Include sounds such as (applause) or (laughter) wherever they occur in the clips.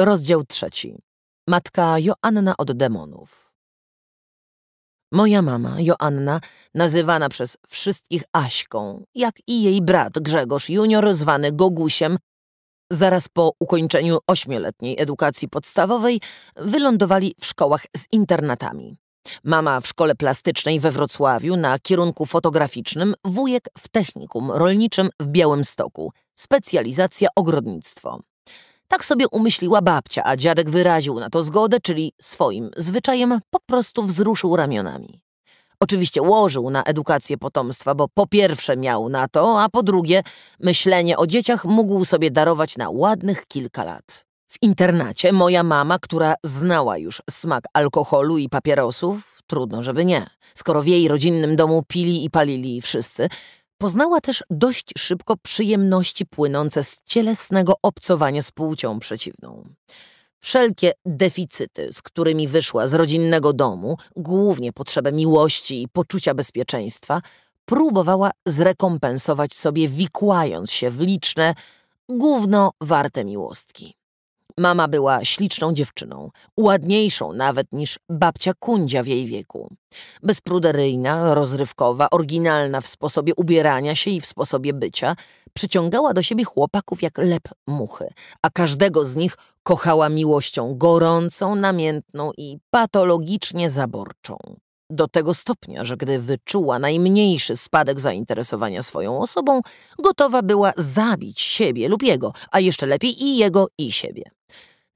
Rozdział trzeci. Matka Joanna od demonów. Moja mama, Joanna, nazywana przez wszystkich Aśką, jak i jej brat Grzegorz junior, zwany Gogusiem, zaraz po ukończeniu ośmioletniej edukacji podstawowej wylądowali w szkołach z internatami. Mama w szkole plastycznej we Wrocławiu na kierunku fotograficznym, wujek w technikum rolniczym w Białymstoku, specjalizacja ogrodnictwo. Tak sobie umyśliła babcia, a dziadek wyraził na to zgodę, czyli swoim zwyczajem po prostu wzruszył ramionami. Oczywiście łożył na edukację potomstwa, bo po pierwsze miał na to, a po drugie myślenie o dzieciach mógł sobie darować na ładnych kilka lat. W internacie moja mama, która znała już smak alkoholu i papierosów, trudno żeby nie, skoro w jej rodzinnym domu pili i palili wszyscy, Poznała też dość szybko przyjemności płynące z cielesnego obcowania z płcią przeciwną. Wszelkie deficyty, z którymi wyszła z rodzinnego domu, głównie potrzebę miłości i poczucia bezpieczeństwa, próbowała zrekompensować sobie, wikłając się w liczne, gówno warte miłostki. Mama była śliczną dziewczyną, ładniejszą nawet niż babcia Kundzia w jej wieku. Bezpruderyjna, rozrywkowa, oryginalna w sposobie ubierania się i w sposobie bycia, przyciągała do siebie chłopaków jak lep muchy, a każdego z nich kochała miłością gorącą, namiętną i patologicznie zaborczą. Do tego stopnia, że gdy wyczuła najmniejszy spadek zainteresowania swoją osobą, gotowa była zabić siebie lub jego, a jeszcze lepiej i jego, i siebie.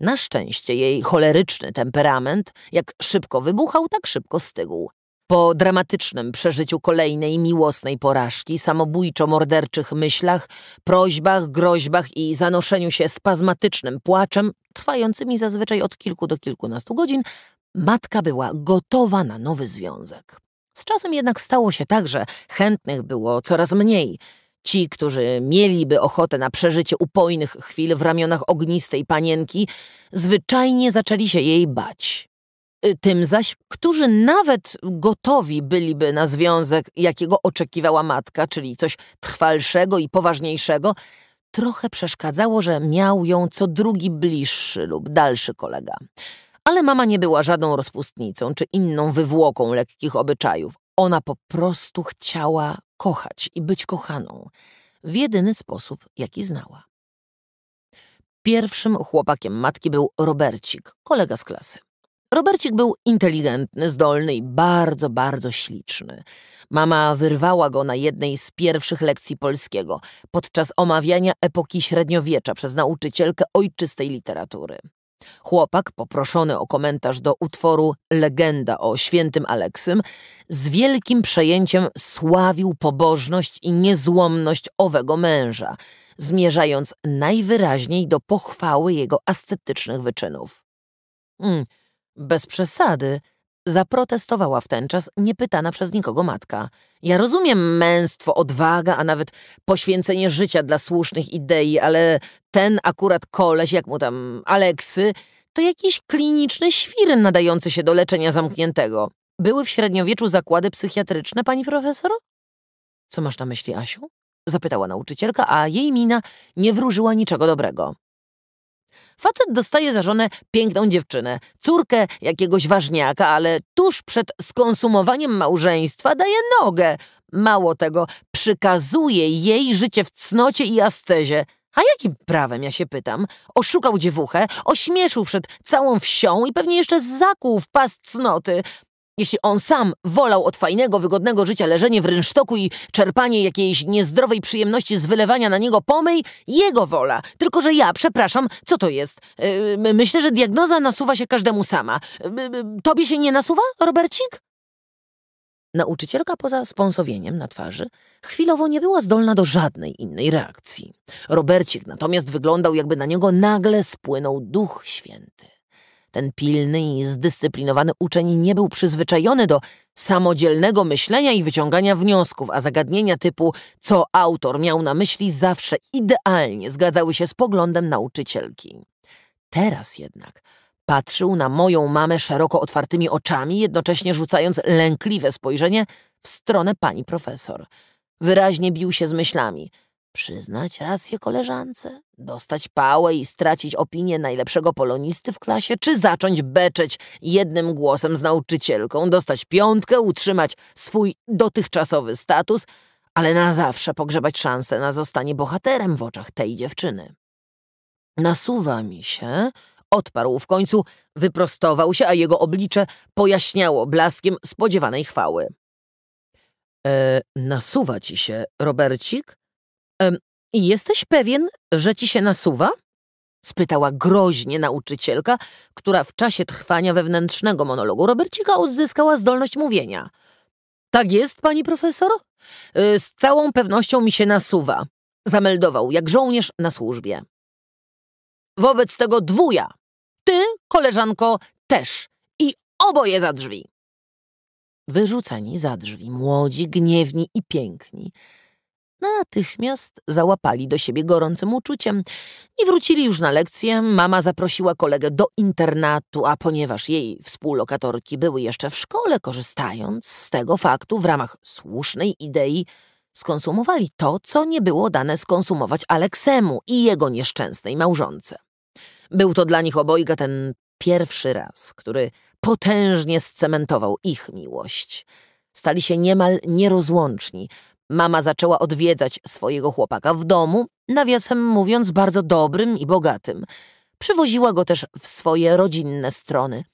Na szczęście jej choleryczny temperament, jak szybko wybuchał, tak szybko stygł. Po dramatycznym przeżyciu kolejnej miłosnej porażki, samobójczo-morderczych myślach, prośbach, groźbach i zanoszeniu się spazmatycznym płaczem, trwającymi zazwyczaj od kilku do kilkunastu godzin, matka była gotowa na nowy związek. Z czasem jednak stało się tak, że chętnych było coraz mniej. Ci, którzy mieliby ochotę na przeżycie upojnych chwil w ramionach ognistej panienki, zwyczajnie zaczęli się jej bać. Y, tym zaś, którzy nawet gotowi byliby na związek, jakiego oczekiwała matka, czyli coś trwalszego i poważniejszego, trochę przeszkadzało, że miał ją co drugi bliższy lub dalszy kolega. Ale mama nie była żadną rozpustnicą czy inną wywłoką lekkich obyczajów. Ona po prostu chciała kochać i być kochaną w jedyny sposób, jaki znała. Pierwszym chłopakiem matki był Robercik, kolega z klasy. Robercik był inteligentny, zdolny i bardzo, bardzo śliczny. Mama wyrwała go na jednej z pierwszych lekcji polskiego, podczas omawiania epoki średniowiecza przez nauczycielkę ojczystej literatury. Chłopak, poproszony o komentarz do utworu Legenda o świętym Aleksym, z wielkim przejęciem sławił pobożność i niezłomność owego męża, zmierzając najwyraźniej do pochwały jego ascetycznych wyczynów. Mm, bez przesady. Zaprotestowała wtenczas niepytana przez nikogo matka. Ja rozumiem męstwo, odwaga, a nawet poświęcenie życia dla słusznych idei, ale ten akurat koleś, jak mu tam Aleksy, to jakiś kliniczny świr nadający się do leczenia zamkniętego. Były w średniowieczu zakłady psychiatryczne, pani profesor? Co masz na myśli, Asiu? Zapytała nauczycielka, a jej mina nie wróżyła niczego dobrego. Facet dostaje za żonę piękną dziewczynę, córkę jakiegoś ważniaka, ale tuż przed skonsumowaniem małżeństwa daje nogę. Mało tego, przykazuje jej życie w cnocie i ascezie. A jakim prawem, ja się pytam? Oszukał dziewuchę, ośmieszył przed całą wsią i pewnie jeszcze zakłuł w pas cnoty. Jeśli on sam wolał od fajnego, wygodnego życia leżenie w rynsztoku i czerpanie jakiejś niezdrowej przyjemności z wylewania na niego pomyj, jego wola. Tylko, że ja, przepraszam, co to jest? Yy, myślę, że diagnoza nasuwa się każdemu sama. Yy, yy tobie się nie nasuwa, Robercik? Nauczycielka poza sponsowieniem na twarzy chwilowo nie była zdolna do żadnej innej reakcji. Robercik natomiast wyglądał, jakby na niego nagle spłynął Duch Święty. Ten pilny i zdyscyplinowany uczeń nie był przyzwyczajony do samodzielnego myślenia i wyciągania wniosków, a zagadnienia typu co autor miał na myśli zawsze idealnie zgadzały się z poglądem nauczycielki. Teraz jednak patrzył na moją mamę szeroko otwartymi oczami, jednocześnie rzucając lękliwe spojrzenie w stronę pani profesor. Wyraźnie bił się z myślami – Przyznać rację koleżance? Dostać pałę i stracić opinię najlepszego polonisty w klasie? Czy zacząć beczeć jednym głosem z nauczycielką, dostać piątkę, utrzymać swój dotychczasowy status, ale na zawsze pogrzebać szansę na zostanie bohaterem w oczach tej dziewczyny? Nasuwa mi się, odparł w końcu, wyprostował się, a jego oblicze pojaśniało blaskiem spodziewanej chwały. E, nasuwa ci się, Robercik? Jesteś pewien, że ci się nasuwa? spytała groźnie nauczycielka, która w czasie trwania wewnętrznego monologu Robercika odzyskała zdolność mówienia. Tak jest, pani profesor? Y, z całą pewnością mi się nasuwa, zameldował jak żołnierz na służbie. Wobec tego dwuja. Ty, koleżanko, też. I oboje za drzwi. Wyrzucani za drzwi, młodzi, gniewni i piękni Natychmiast załapali do siebie gorącym uczuciem. i wrócili już na lekcję. Mama zaprosiła kolegę do internatu, a ponieważ jej współlokatorki były jeszcze w szkole, korzystając z tego faktu w ramach słusznej idei, skonsumowali to, co nie było dane skonsumować Aleksemu i jego nieszczęsnej małżonce. Był to dla nich obojga ten pierwszy raz, który potężnie scementował ich miłość. Stali się niemal nierozłączni, Mama zaczęła odwiedzać swojego chłopaka w domu, nawiasem mówiąc bardzo dobrym i bogatym. Przywoziła go też w swoje rodzinne strony.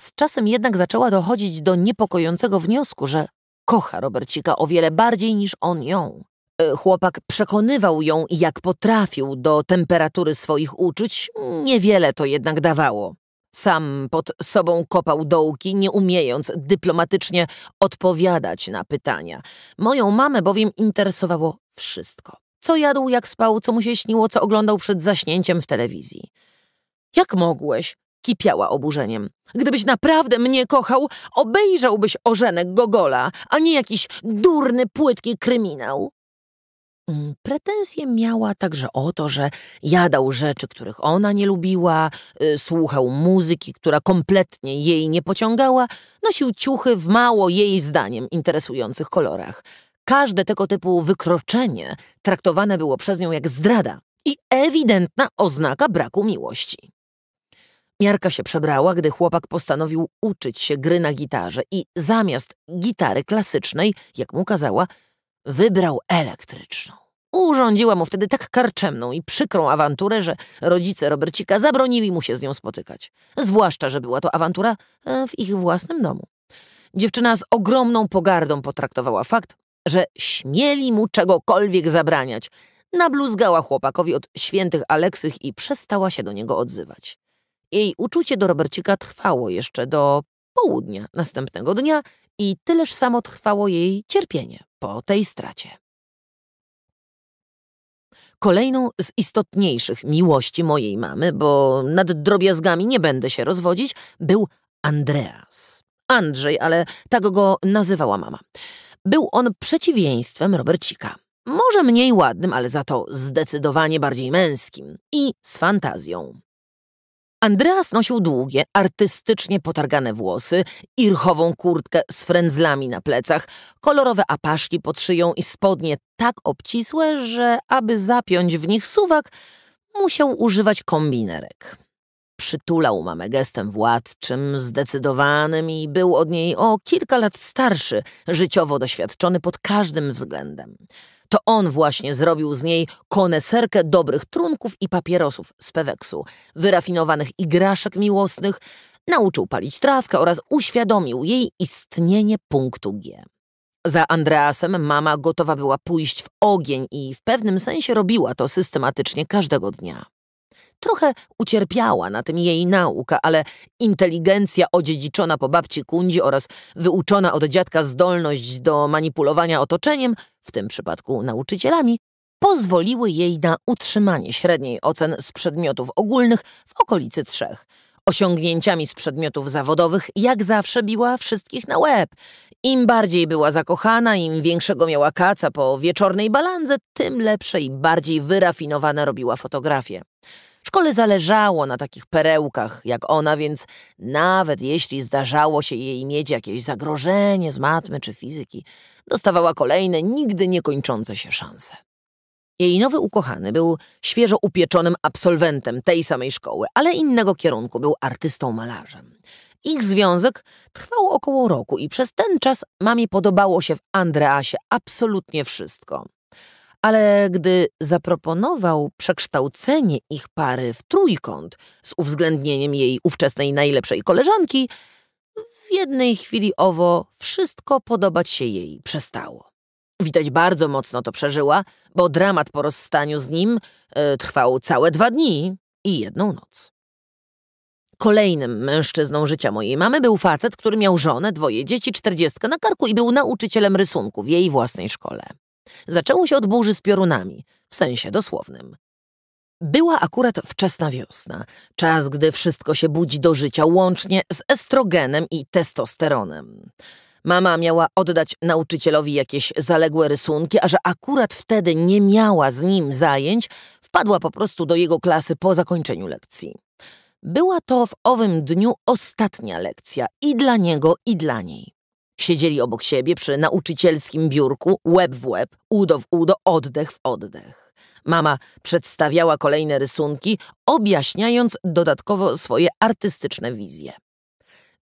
Z czasem jednak zaczęła dochodzić do niepokojącego wniosku, że kocha Robercika o wiele bardziej niż on ją. E, chłopak przekonywał ją, jak potrafił, do temperatury swoich uczuć, niewiele to jednak dawało. Sam pod sobą kopał dołki, nie umiejąc dyplomatycznie odpowiadać na pytania. Moją mamę bowiem interesowało wszystko. Co jadł, jak spał, co mu się śniło, co oglądał przed zaśnięciem w telewizji. Jak mogłeś? Kipiała oburzeniem. Gdybyś naprawdę mnie kochał, obejrzałbyś Orzenek Gogola, a nie jakiś durny, płytki kryminał. Mm, pretensje miała także o to, że jadał rzeczy, których ona nie lubiła, y, słuchał muzyki, która kompletnie jej nie pociągała, nosił ciuchy w mało jej zdaniem interesujących kolorach. Każde tego typu wykroczenie traktowane było przez nią jak zdrada i ewidentna oznaka braku miłości. Miarka się przebrała, gdy chłopak postanowił uczyć się gry na gitarze i zamiast gitary klasycznej, jak mu kazała, Wybrał elektryczną. Urządziła mu wtedy tak karczemną i przykrą awanturę, że rodzice Robercika zabronili mu się z nią spotykać. Zwłaszcza, że była to awantura e, w ich własnym domu. Dziewczyna z ogromną pogardą potraktowała fakt, że śmieli mu czegokolwiek zabraniać. Nabluzgała chłopakowi od świętych Aleksych i przestała się do niego odzywać. Jej uczucie do Robercika trwało jeszcze do południa następnego dnia, i tyleż samo trwało jej cierpienie po tej stracie. Kolejną z istotniejszych miłości mojej mamy, bo nad drobiazgami nie będę się rozwodzić, był Andreas. Andrzej, ale tak go nazywała mama. Był on przeciwieństwem Robercika. Może mniej ładnym, ale za to zdecydowanie bardziej męskim i z fantazją. Andreas nosił długie, artystycznie potargane włosy, irchową kurtkę z frędzlami na plecach, kolorowe apaszki pod szyją i spodnie tak obcisłe, że aby zapiąć w nich suwak, musiał używać kombinerek. Przytulał mamę gestem władczym, zdecydowanym i był od niej o kilka lat starszy, życiowo doświadczony pod każdym względem. To on właśnie zrobił z niej koneserkę dobrych trunków i papierosów z peweksu, wyrafinowanych igraszek miłosnych, nauczył palić trawkę oraz uświadomił jej istnienie punktu G. Za Andreasem mama gotowa była pójść w ogień i w pewnym sensie robiła to systematycznie każdego dnia. Trochę ucierpiała na tym jej nauka, ale inteligencja odziedziczona po babci Kundzi oraz wyuczona od dziadka zdolność do manipulowania otoczeniem, w tym przypadku nauczycielami, pozwoliły jej na utrzymanie średniej ocen z przedmiotów ogólnych w okolicy trzech. Osiągnięciami z przedmiotów zawodowych jak zawsze biła wszystkich na łeb. Im bardziej była zakochana, im większego miała kaca po wieczornej balandze, tym lepsze i bardziej wyrafinowane robiła fotografie. Szkole zależało na takich perełkach jak ona, więc nawet jeśli zdarzało się jej mieć jakieś zagrożenie z matmy czy fizyki, dostawała kolejne, nigdy niekończące się szanse. Jej nowy ukochany był świeżo upieczonym absolwentem tej samej szkoły, ale innego kierunku, był artystą-malarzem. Ich związek trwał około roku i przez ten czas mamie podobało się w Andreasie absolutnie wszystko ale gdy zaproponował przekształcenie ich pary w trójkąt z uwzględnieniem jej ówczesnej najlepszej koleżanki, w jednej chwili owo wszystko podobać się jej przestało. Widać bardzo mocno to przeżyła, bo dramat po rozstaniu z nim y, trwał całe dwa dni i jedną noc. Kolejnym mężczyzną życia mojej mamy był facet, który miał żonę, dwoje dzieci, czterdziestkę na karku i był nauczycielem rysunku w jej własnej szkole. Zaczęło się od burzy z piorunami, w sensie dosłownym. Była akurat wczesna wiosna, czas, gdy wszystko się budzi do życia, łącznie z estrogenem i testosteronem. Mama miała oddać nauczycielowi jakieś zaległe rysunki, a że akurat wtedy nie miała z nim zajęć, wpadła po prostu do jego klasy po zakończeniu lekcji. Była to w owym dniu ostatnia lekcja i dla niego, i dla niej. Siedzieli obok siebie przy nauczycielskim biurku, łeb w łeb, udo w udo, oddech w oddech. Mama przedstawiała kolejne rysunki, objaśniając dodatkowo swoje artystyczne wizje.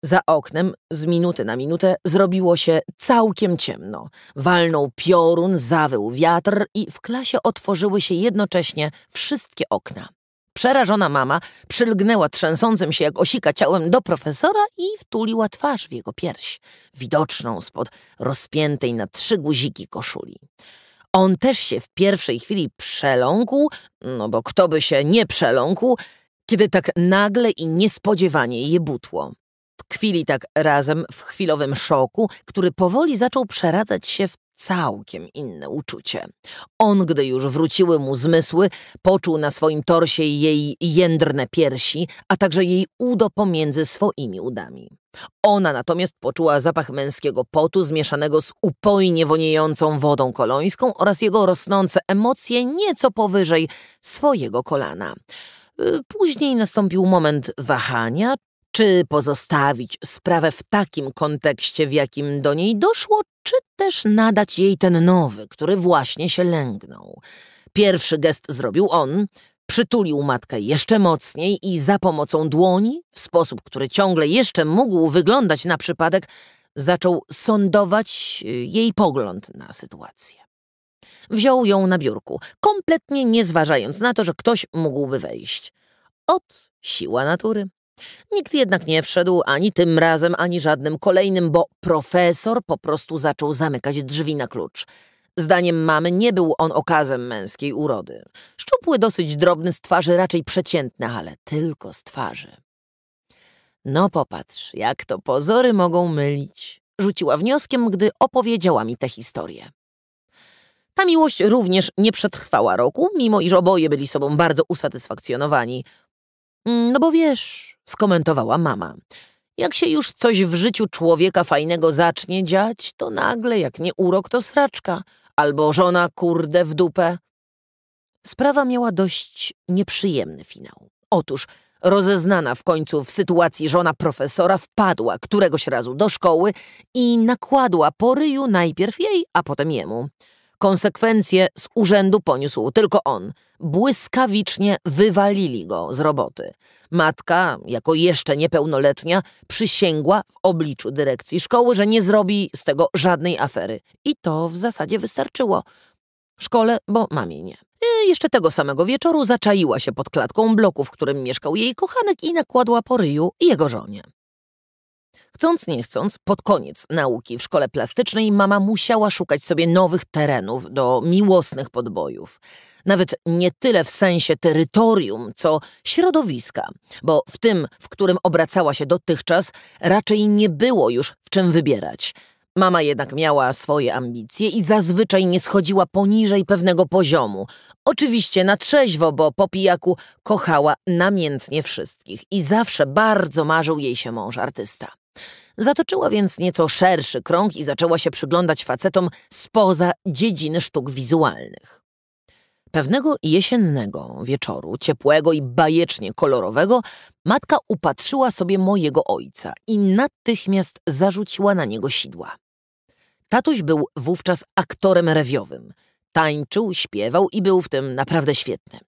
Za oknem z minuty na minutę zrobiło się całkiem ciemno. Walnął piorun, zawył wiatr i w klasie otworzyły się jednocześnie wszystkie okna. Przerażona mama przylgnęła trzęsącym się jak osika ciałem do profesora i wtuliła twarz w jego pierś, widoczną spod rozpiętej na trzy guziki koszuli. On też się w pierwszej chwili przeląkł, no bo kto by się nie przeląkł, kiedy tak nagle i niespodziewanie je butło. Tkwili tak razem w chwilowym szoku, który powoli zaczął przeradzać się w całkiem inne uczucie. On, gdy już wróciły mu zmysły, poczuł na swoim torsie jej jędrne piersi, a także jej udo pomiędzy swoimi udami. Ona natomiast poczuła zapach męskiego potu zmieszanego z upojnie woniejącą wodą kolońską oraz jego rosnące emocje nieco powyżej swojego kolana. Y, później nastąpił moment wahania, czy pozostawić sprawę w takim kontekście, w jakim do niej doszło, czy też nadać jej ten nowy, który właśnie się lęgnął? Pierwszy gest zrobił on, przytulił matkę jeszcze mocniej i za pomocą dłoni, w sposób, który ciągle jeszcze mógł wyglądać na przypadek, zaczął sondować y, jej pogląd na sytuację. Wziął ją na biurku, kompletnie nie zważając na to, że ktoś mógłby wejść. Od siła natury Nikt jednak nie wszedł ani tym razem, ani żadnym kolejnym, bo profesor po prostu zaczął zamykać drzwi na klucz. Zdaniem mamy nie był on okazem męskiej urody. Szczupły, dosyć drobny, z twarzy raczej przeciętny, ale tylko z twarzy. No popatrz, jak to pozory mogą mylić. Rzuciła wnioskiem, gdy opowiedziała mi tę historię. Ta miłość również nie przetrwała roku, mimo iż oboje byli sobą bardzo usatysfakcjonowani. Mm, no bo wiesz, skomentowała mama, jak się już coś w życiu człowieka fajnego zacznie dziać, to nagle, jak nie urok, to sraczka, albo żona kurde w dupę. Sprawa miała dość nieprzyjemny finał. Otóż rozeznana w końcu w sytuacji żona profesora wpadła któregoś razu do szkoły i nakładła po ryju najpierw jej, a potem jemu. Konsekwencje z urzędu poniósł tylko on. Błyskawicznie wywalili go z roboty. Matka, jako jeszcze niepełnoletnia, przysięgła w obliczu dyrekcji szkoły, że nie zrobi z tego żadnej afery. I to w zasadzie wystarczyło. Szkole, bo mamie nie. I e, jeszcze tego samego wieczoru zaczaiła się pod klatką bloku, w którym mieszkał jej kochanek i nakładła po ryju jego żonie. Chcąc nie chcąc, pod koniec nauki w szkole plastycznej mama musiała szukać sobie nowych terenów do miłosnych podbojów. Nawet nie tyle w sensie terytorium, co środowiska, bo w tym, w którym obracała się dotychczas, raczej nie było już w czym wybierać. Mama jednak miała swoje ambicje i zazwyczaj nie schodziła poniżej pewnego poziomu. Oczywiście na trzeźwo, bo po pijaku kochała namiętnie wszystkich i zawsze bardzo marzył jej się mąż artysta. Zatoczyła więc nieco szerszy krąg i zaczęła się przyglądać facetom spoza dziedziny sztuk wizualnych. Pewnego jesiennego wieczoru, ciepłego i bajecznie kolorowego, matka upatrzyła sobie mojego ojca i natychmiast zarzuciła na niego sidła. Tatuś był wówczas aktorem rewiowym. Tańczył, śpiewał i był w tym naprawdę świetny.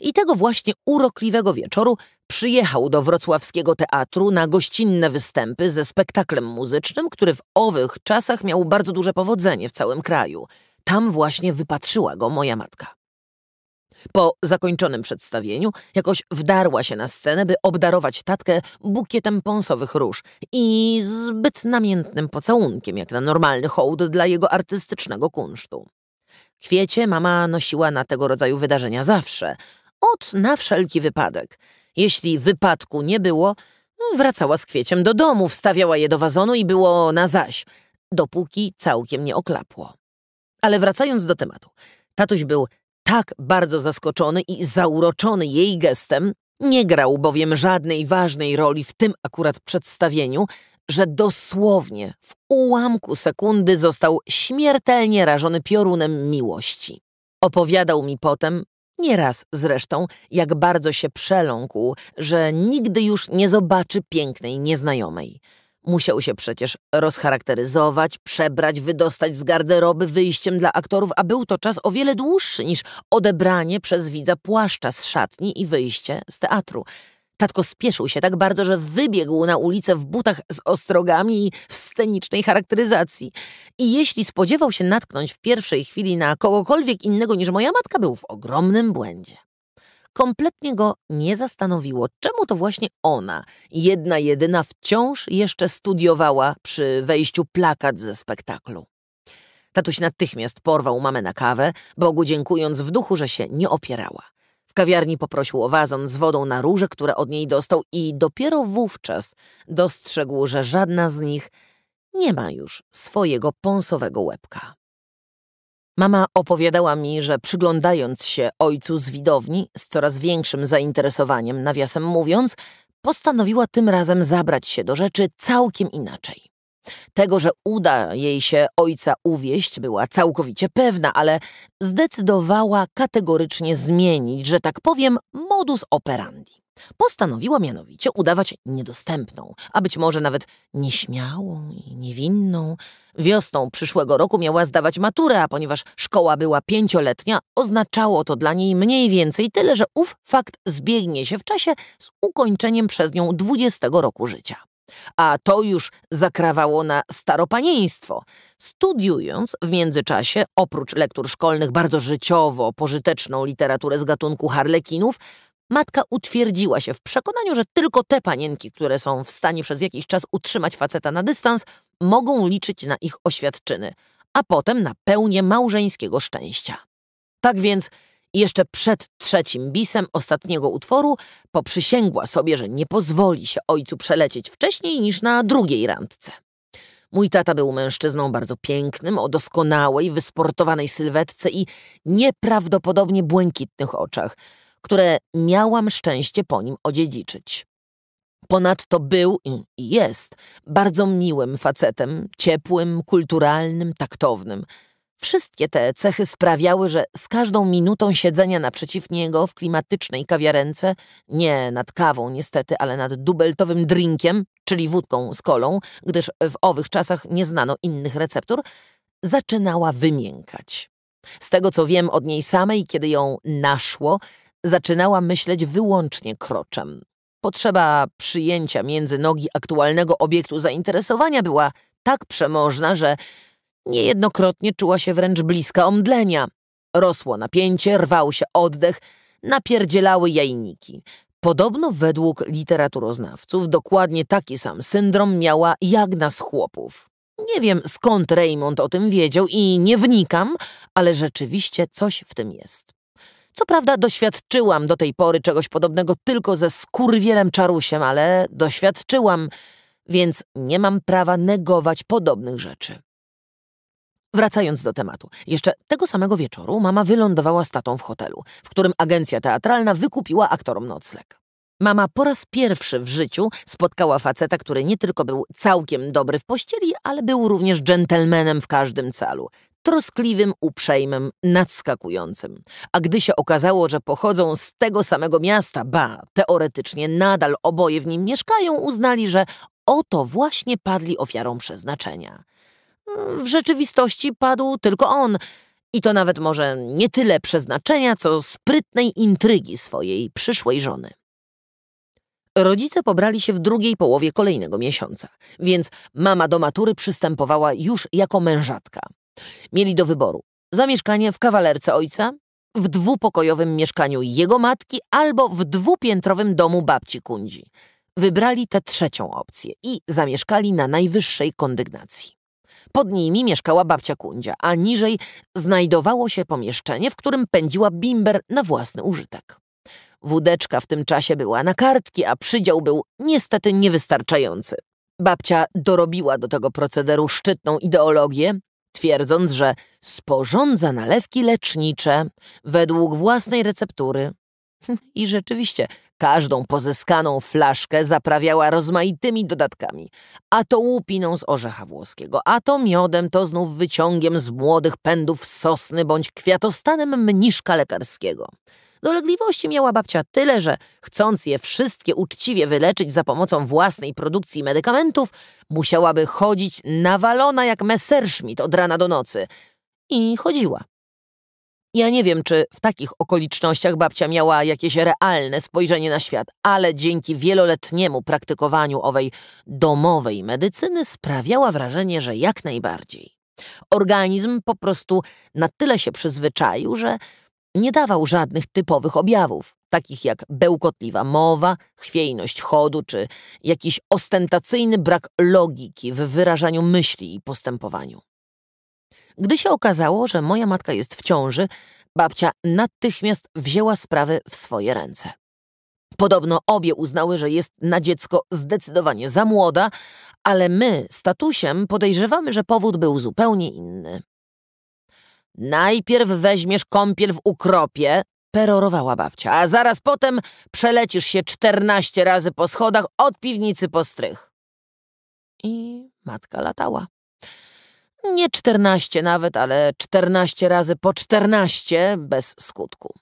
I tego właśnie urokliwego wieczoru przyjechał do wrocławskiego teatru na gościnne występy ze spektaklem muzycznym, który w owych czasach miał bardzo duże powodzenie w całym kraju. Tam właśnie wypatrzyła go moja matka. Po zakończonym przedstawieniu jakoś wdarła się na scenę, by obdarować tatkę bukietem pąsowych róż i zbyt namiętnym pocałunkiem, jak na normalny hołd dla jego artystycznego kunsztu. Kwiecie mama nosiła na tego rodzaju wydarzenia zawsze – Ot na wszelki wypadek. Jeśli wypadku nie było, wracała z kwieciem do domu, wstawiała je do wazonu i było na zaś, dopóki całkiem nie oklapło. Ale wracając do tematu. Tatuś był tak bardzo zaskoczony i zauroczony jej gestem, nie grał bowiem żadnej ważnej roli w tym akurat przedstawieniu, że dosłownie w ułamku sekundy został śmiertelnie rażony piorunem miłości. Opowiadał mi potem, Nieraz zresztą, jak bardzo się przeląkł, że nigdy już nie zobaczy pięknej nieznajomej. Musiał się przecież rozcharakteryzować, przebrać, wydostać z garderoby wyjściem dla aktorów, a był to czas o wiele dłuższy niż odebranie przez widza płaszcza z szatni i wyjście z teatru. Tatko spieszył się tak bardzo, że wybiegł na ulicę w butach z ostrogami i w scenicznej charakteryzacji. I jeśli spodziewał się natknąć w pierwszej chwili na kogokolwiek innego niż moja matka, był w ogromnym błędzie. Kompletnie go nie zastanowiło, czemu to właśnie ona, jedna jedyna, wciąż jeszcze studiowała przy wejściu plakat ze spektaklu. Tatuś natychmiast porwał mamę na kawę, Bogu dziękując w duchu, że się nie opierała. W kawiarni poprosił o wazon z wodą na róże, które od niej dostał i dopiero wówczas dostrzegł, że żadna z nich nie ma już swojego pąsowego łebka. Mama opowiadała mi, że przyglądając się ojcu z widowni z coraz większym zainteresowaniem, nawiasem mówiąc, postanowiła tym razem zabrać się do rzeczy całkiem inaczej. Tego, że uda jej się ojca uwieść, była całkowicie pewna, ale zdecydowała kategorycznie zmienić, że tak powiem, modus operandi. Postanowiła mianowicie udawać niedostępną, a być może nawet nieśmiałą i niewinną. Wiosną przyszłego roku miała zdawać maturę, a ponieważ szkoła była pięcioletnia, oznaczało to dla niej mniej więcej tyle, że ów fakt zbiegnie się w czasie z ukończeniem przez nią dwudziestego roku życia. A to już zakrawało na staropanieństwo. Studiując w międzyczasie, oprócz lektur szkolnych, bardzo życiowo pożyteczną literaturę z gatunku harlekinów, matka utwierdziła się w przekonaniu, że tylko te panienki, które są w stanie przez jakiś czas utrzymać faceta na dystans, mogą liczyć na ich oświadczyny, a potem na pełnię małżeńskiego szczęścia. Tak więc i jeszcze przed trzecim bisem ostatniego utworu poprzysięgła sobie, że nie pozwoli się ojcu przelecieć wcześniej niż na drugiej randce. Mój tata był mężczyzną bardzo pięknym, o doskonałej, wysportowanej sylwetce i nieprawdopodobnie błękitnych oczach, które miałam szczęście po nim odziedziczyć. Ponadto był i jest bardzo miłym facetem, ciepłym, kulturalnym, taktownym – Wszystkie te cechy sprawiały, że z każdą minutą siedzenia naprzeciw niego w klimatycznej kawiarence, nie nad kawą niestety, ale nad dubeltowym drinkiem, czyli wódką z kolą, gdyż w owych czasach nie znano innych receptur, zaczynała wymiękać. Z tego co wiem od niej samej, kiedy ją naszło, zaczynała myśleć wyłącznie kroczem. Potrzeba przyjęcia między nogi aktualnego obiektu zainteresowania była tak przemożna, że Niejednokrotnie czuła się wręcz bliska omdlenia. Rosło napięcie, rwał się oddech, napierdzielały jajniki. Podobno według literaturoznawców dokładnie taki sam syndrom miała Jagna z chłopów. Nie wiem skąd Raymond o tym wiedział i nie wnikam, ale rzeczywiście coś w tym jest. Co prawda doświadczyłam do tej pory czegoś podobnego tylko ze skurwielem czarusiem, ale doświadczyłam, więc nie mam prawa negować podobnych rzeczy. Wracając do tematu, jeszcze tego samego wieczoru mama wylądowała z tatą w hotelu, w którym agencja teatralna wykupiła aktorom nocleg. Mama po raz pierwszy w życiu spotkała faceta, który nie tylko był całkiem dobry w pościeli, ale był również dżentelmenem w każdym calu. Troskliwym, uprzejmym, nadskakującym. A gdy się okazało, że pochodzą z tego samego miasta, ba, teoretycznie nadal oboje w nim mieszkają, uznali, że oto właśnie padli ofiarą przeznaczenia. W rzeczywistości padł tylko on. I to nawet może nie tyle przeznaczenia, co sprytnej intrygi swojej przyszłej żony. Rodzice pobrali się w drugiej połowie kolejnego miesiąca, więc mama do matury przystępowała już jako mężatka. Mieli do wyboru zamieszkanie w kawalerce ojca, w dwupokojowym mieszkaniu jego matki albo w dwupiętrowym domu babci Kundzi. Wybrali tę trzecią opcję i zamieszkali na najwyższej kondygnacji. Pod nimi mieszkała babcia Kundzia, a niżej znajdowało się pomieszczenie, w którym pędziła bimber na własny użytek. Wódeczka w tym czasie była na kartki, a przydział był niestety niewystarczający. Babcia dorobiła do tego procederu szczytną ideologię, twierdząc, że sporządza nalewki lecznicze według własnej receptury. (laughs) I rzeczywiście Każdą pozyskaną flaszkę zaprawiała rozmaitymi dodatkami. A to łupiną z orzecha włoskiego, a to miodem, to znów wyciągiem z młodych pędów sosny bądź kwiatostanem mniszka lekarskiego. Dolegliwości miała babcia tyle, że chcąc je wszystkie uczciwie wyleczyć za pomocą własnej produkcji medykamentów, musiałaby chodzić nawalona jak Messerschmitt od rana do nocy. I chodziła. Ja nie wiem, czy w takich okolicznościach babcia miała jakieś realne spojrzenie na świat, ale dzięki wieloletniemu praktykowaniu owej domowej medycyny sprawiała wrażenie, że jak najbardziej. Organizm po prostu na tyle się przyzwyczaił, że nie dawał żadnych typowych objawów, takich jak bełkotliwa mowa, chwiejność chodu czy jakiś ostentacyjny brak logiki w wyrażaniu myśli i postępowaniu. Gdy się okazało, że moja matka jest w ciąży, babcia natychmiast wzięła sprawy w swoje ręce. Podobno obie uznały, że jest na dziecko zdecydowanie za młoda, ale my, statusiem, podejrzewamy, że powód był zupełnie inny. Najpierw weźmiesz kąpiel w ukropie, perorowała babcia, a zaraz potem przelecisz się czternaście razy po schodach od piwnicy po strych. I matka latała. Nie czternaście nawet, ale czternaście razy po czternaście bez skutku.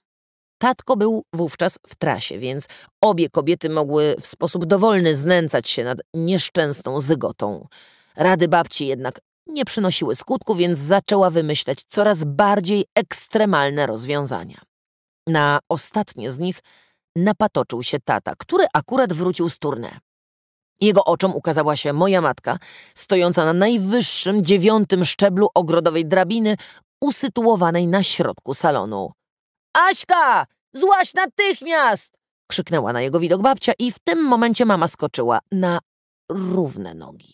Tatko był wówczas w trasie, więc obie kobiety mogły w sposób dowolny znęcać się nad nieszczęsną zygotą. Rady babci jednak nie przynosiły skutku, więc zaczęła wymyślać coraz bardziej ekstremalne rozwiązania. Na ostatnie z nich napatoczył się tata, który akurat wrócił z turnę. Jego oczom ukazała się moja matka, stojąca na najwyższym, dziewiątym szczeblu ogrodowej drabiny, usytuowanej na środku salonu. Aśka! Złaś natychmiast! krzyknęła na jego widok babcia i w tym momencie mama skoczyła na równe nogi.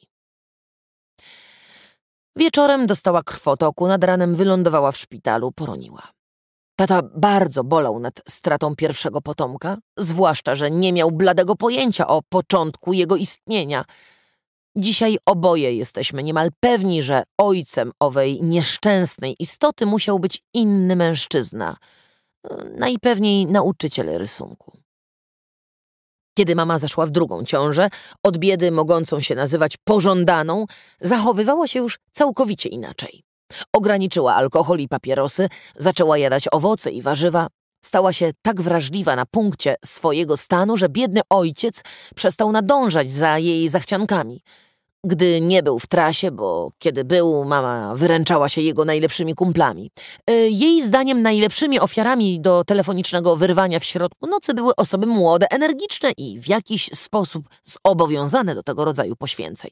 Wieczorem dostała krwotoku, nad ranem wylądowała w szpitalu, poroniła. Tata bardzo bolał nad stratą pierwszego potomka, zwłaszcza, że nie miał bladego pojęcia o początku jego istnienia. Dzisiaj oboje jesteśmy niemal pewni, że ojcem owej nieszczęsnej istoty musiał być inny mężczyzna, najpewniej nauczyciel rysunku. Kiedy mama zaszła w drugą ciążę, od biedy mogącą się nazywać pożądaną, zachowywała się już całkowicie inaczej. Ograniczyła alkohol i papierosy, zaczęła jadać owoce i warzywa. Stała się tak wrażliwa na punkcie swojego stanu, że biedny ojciec przestał nadążać za jej zachciankami. Gdy nie był w trasie, bo kiedy był, mama wyręczała się jego najlepszymi kumplami. E, jej zdaniem najlepszymi ofiarami do telefonicznego wyrwania w środku nocy były osoby młode, energiczne i w jakiś sposób zobowiązane do tego rodzaju poświęceń.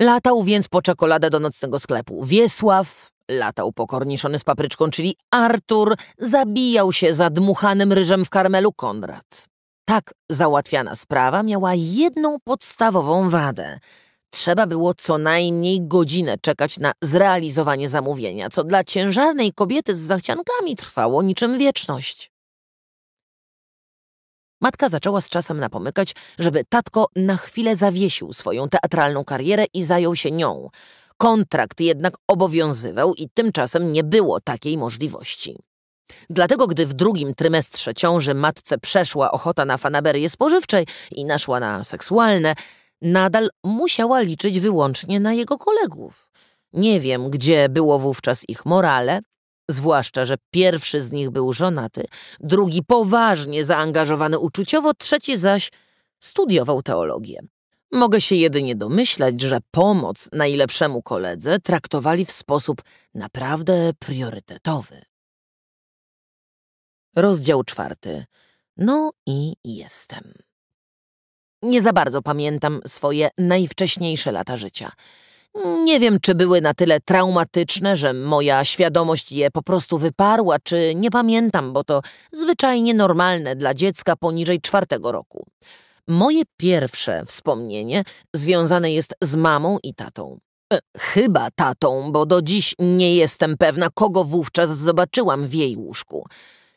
Latał więc po czekoladę do nocnego sklepu. Wiesław, latał pokorniszony z papryczką, czyli Artur, zabijał się za dmuchanym ryżem w karmelu Konrad. Tak załatwiana sprawa miała jedną podstawową wadę. Trzeba było co najmniej godzinę czekać na zrealizowanie zamówienia, co dla ciężarnej kobiety z zachciankami trwało niczym wieczność. Matka zaczęła z czasem napomykać, żeby tatko na chwilę zawiesił swoją teatralną karierę i zajął się nią. Kontrakt jednak obowiązywał i tymczasem nie było takiej możliwości. Dlatego, gdy w drugim trymestrze ciąży matce przeszła ochota na fanaberie spożywczej i naszła na seksualne, nadal musiała liczyć wyłącznie na jego kolegów. Nie wiem, gdzie było wówczas ich morale, Zwłaszcza, że pierwszy z nich był żonaty, drugi poważnie zaangażowany uczuciowo, trzeci zaś studiował teologię. Mogę się jedynie domyślać, że pomoc najlepszemu koledze traktowali w sposób naprawdę priorytetowy. Rozdział czwarty. No i jestem. Nie za bardzo pamiętam swoje najwcześniejsze lata życia. Nie wiem, czy były na tyle traumatyczne, że moja świadomość je po prostu wyparła, czy nie pamiętam, bo to zwyczajnie normalne dla dziecka poniżej czwartego roku. Moje pierwsze wspomnienie związane jest z mamą i tatą. E, chyba tatą, bo do dziś nie jestem pewna, kogo wówczas zobaczyłam w jej łóżku.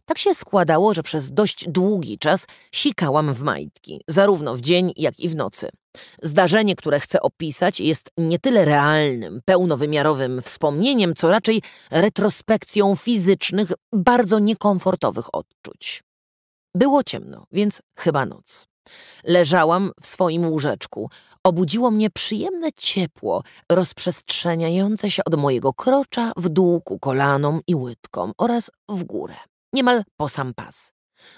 Tak się składało, że przez dość długi czas sikałam w majtki, zarówno w dzień, jak i w nocy. Zdarzenie, które chcę opisać, jest nie tyle realnym, pełnowymiarowym wspomnieniem, co raczej retrospekcją fizycznych, bardzo niekomfortowych odczuć. Było ciemno, więc chyba noc. Leżałam w swoim łóżeczku. Obudziło mnie przyjemne ciepło, rozprzestrzeniające się od mojego krocza w dół ku kolanom i łydkom oraz w górę niemal po sam pas.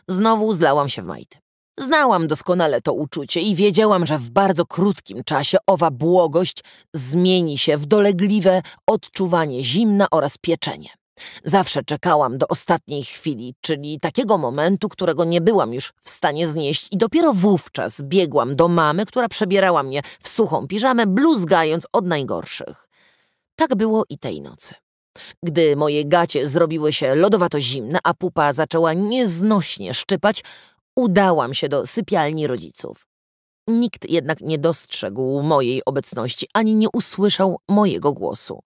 Znowu zlałam się w majty. Znałam doskonale to uczucie i wiedziałam, że w bardzo krótkim czasie owa błogość zmieni się w dolegliwe odczuwanie zimna oraz pieczenie. Zawsze czekałam do ostatniej chwili, czyli takiego momentu, którego nie byłam już w stanie znieść i dopiero wówczas biegłam do mamy, która przebierała mnie w suchą piżamę, bluzgając od najgorszych. Tak było i tej nocy. Gdy moje gacie zrobiły się lodowato zimne, a pupa zaczęła nieznośnie szczypać, udałam się do sypialni rodziców. Nikt jednak nie dostrzegł mojej obecności ani nie usłyszał mojego głosu.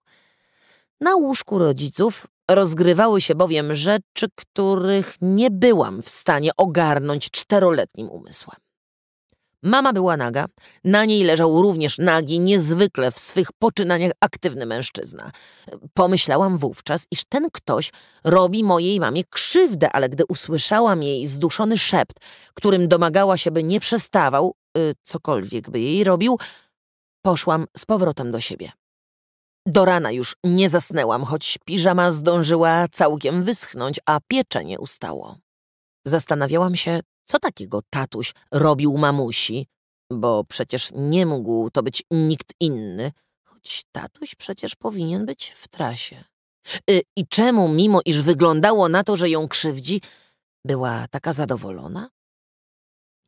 Na łóżku rodziców rozgrywały się bowiem rzeczy, których nie byłam w stanie ogarnąć czteroletnim umysłem. Mama była naga, na niej leżał również nagi, niezwykle w swych poczynaniach aktywny mężczyzna. Pomyślałam wówczas, iż ten ktoś robi mojej mamie krzywdę, ale gdy usłyszałam jej zduszony szept, którym domagała się, by nie przestawał, y, cokolwiek by jej robił, poszłam z powrotem do siebie. Do rana już nie zasnęłam, choć piżama zdążyła całkiem wyschnąć, a pieczenie ustało. Zastanawiałam się, co takiego tatuś robił mamusi? Bo przecież nie mógł to być nikt inny, choć tatuś przecież powinien być w trasie. Y, I czemu, mimo iż wyglądało na to, że ją krzywdzi, była taka zadowolona?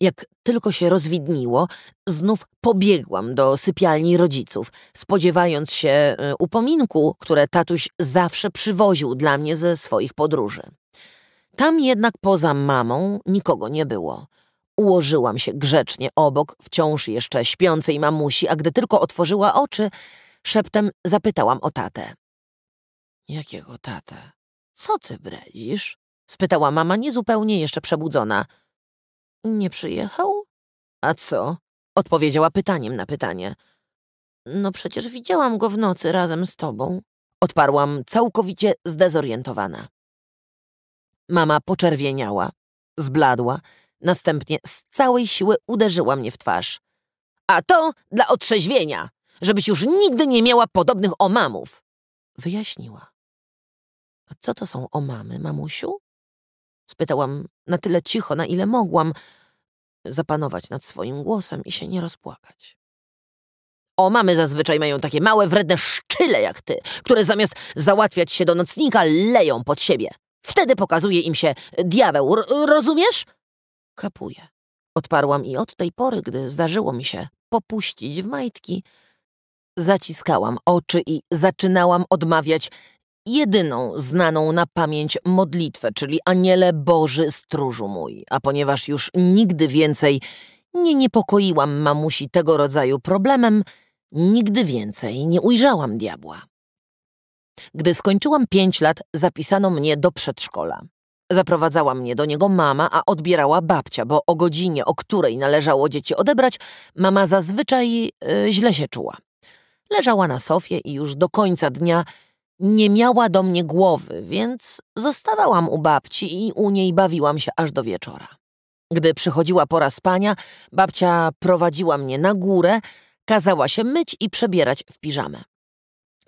Jak tylko się rozwidniło, znów pobiegłam do sypialni rodziców, spodziewając się y, upominku, które tatuś zawsze przywoził dla mnie ze swoich podróży. Tam jednak poza mamą nikogo nie było. Ułożyłam się grzecznie obok wciąż jeszcze śpiącej mamusi, a gdy tylko otworzyła oczy, szeptem zapytałam o tatę. Jakiego tatę? Co ty bredzisz? spytała mama niezupełnie jeszcze przebudzona. Nie przyjechał? A co? odpowiedziała pytaniem na pytanie. No przecież widziałam go w nocy razem z tobą. Odparłam całkowicie zdezorientowana. Mama poczerwieniała, zbladła, następnie z całej siły uderzyła mnie w twarz. A to dla otrzeźwienia, żebyś już nigdy nie miała podobnych omamów, wyjaśniła. A co to są omamy, mamusiu? Spytałam na tyle cicho, na ile mogłam zapanować nad swoim głosem i się nie rozpłakać. O, mamy zazwyczaj mają takie małe, wredne szczyle jak ty, które zamiast załatwiać się do nocnika, leją pod siebie. Wtedy pokazuje im się diabeł, rozumiesz? Kapuje. Odparłam i od tej pory, gdy zdarzyło mi się popuścić w majtki, zaciskałam oczy i zaczynałam odmawiać jedyną znaną na pamięć modlitwę, czyli Aniele Boży Stróżu mój. A ponieważ już nigdy więcej nie niepokoiłam mamusi tego rodzaju problemem, nigdy więcej nie ujrzałam diabła. Gdy skończyłam pięć lat, zapisano mnie do przedszkola. Zaprowadzała mnie do niego mama, a odbierała babcia, bo o godzinie, o której należało dzieci odebrać, mama zazwyczaj yy, źle się czuła. Leżała na sofie i już do końca dnia nie miała do mnie głowy, więc zostawałam u babci i u niej bawiłam się aż do wieczora. Gdy przychodziła pora spania, babcia prowadziła mnie na górę, kazała się myć i przebierać w piżamę.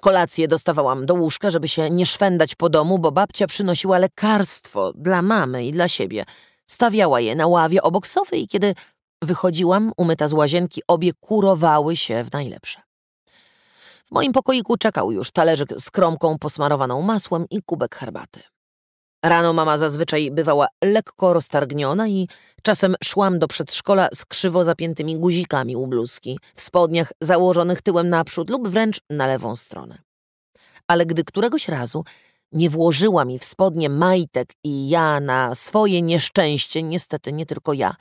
Kolację dostawałam do łóżka, żeby się nie szwendać po domu, bo babcia przynosiła lekarstwo dla mamy i dla siebie. Stawiała je na ławie obok sofy i kiedy wychodziłam, umyta z łazienki, obie kurowały się w najlepsze. W moim pokoiku czekał już talerzyk z kromką posmarowaną masłem i kubek herbaty. Rano mama zazwyczaj bywała lekko roztargniona i czasem szłam do przedszkola z krzywo zapiętymi guzikami u bluzki, w spodniach założonych tyłem naprzód lub wręcz na lewą stronę. Ale gdy któregoś razu nie włożyła mi w spodnie majtek i ja na swoje nieszczęście, niestety nie tylko ja,